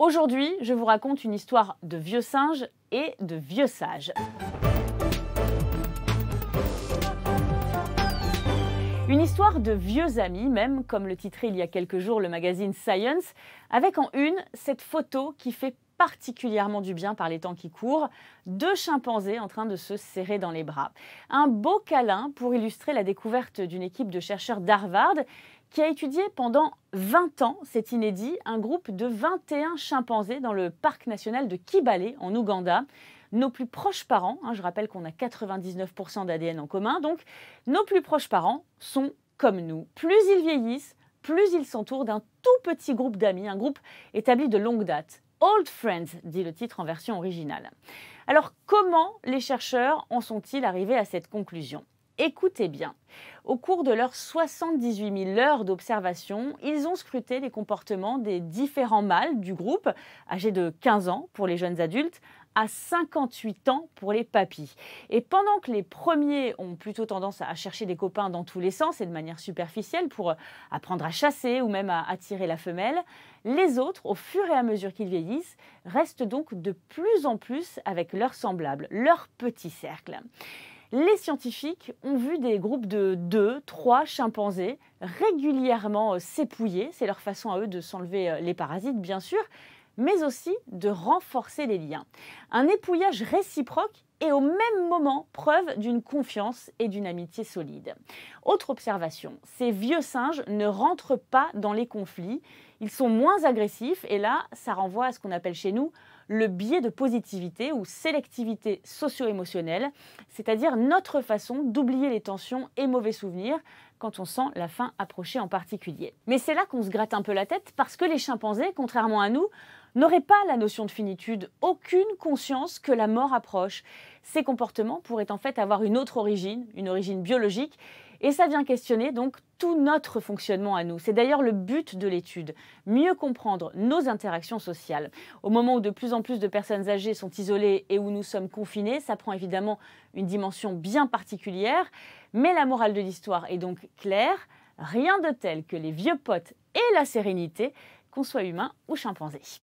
Aujourd'hui, je vous raconte une histoire de vieux singes et de vieux sages. Une histoire de vieux amis, même comme le titrait il y a quelques jours le magazine Science, avec en une cette photo qui fait particulièrement du bien par les temps qui courent, deux chimpanzés en train de se serrer dans les bras. Un beau câlin pour illustrer la découverte d'une équipe de chercheurs d'Harvard qui a étudié pendant 20 ans, c'est inédit, un groupe de 21 chimpanzés dans le parc national de Kibale en Ouganda. Nos plus proches parents, hein, je rappelle qu'on a 99% d'ADN en commun, donc nos plus proches parents sont comme nous. Plus ils vieillissent, plus ils s'entourent d'un tout petit groupe d'amis, un groupe établi de longue date. Old Friends, dit le titre en version originale. Alors comment les chercheurs en sont-ils arrivés à cette conclusion Écoutez bien, au cours de leurs 78 000 heures d'observation, ils ont scruté les comportements des différents mâles du groupe, âgés de 15 ans pour les jeunes adultes, à 58 ans pour les papis. Et pendant que les premiers ont plutôt tendance à chercher des copains dans tous les sens et de manière superficielle pour euh, apprendre à chasser ou même à attirer la femelle, les autres, au fur et à mesure qu'ils vieillissent, restent donc de plus en plus avec leurs semblables, leur petit cercle. Les scientifiques ont vu des groupes de 2, trois chimpanzés régulièrement euh, s'épouiller, c'est leur façon à eux de s'enlever euh, les parasites bien sûr, mais aussi de renforcer les liens. Un épouillage réciproque est au même moment preuve d'une confiance et d'une amitié solide. Autre observation, ces vieux singes ne rentrent pas dans les conflits, ils sont moins agressifs et là, ça renvoie à ce qu'on appelle chez nous le biais de positivité ou sélectivité socio-émotionnelle, c'est-à-dire notre façon d'oublier les tensions et mauvais souvenirs quand on sent la fin approcher en particulier. Mais c'est là qu'on se gratte un peu la tête parce que les chimpanzés, contrairement à nous, N'aurait pas la notion de finitude, aucune conscience que la mort approche. Ces comportements pourraient en fait avoir une autre origine, une origine biologique, et ça vient questionner donc tout notre fonctionnement à nous. C'est d'ailleurs le but de l'étude, mieux comprendre nos interactions sociales. Au moment où de plus en plus de personnes âgées sont isolées et où nous sommes confinés, ça prend évidemment une dimension bien particulière, mais la morale de l'histoire est donc claire, rien de tel que les vieux potes et la sérénité, qu'on soit humain ou chimpanzé.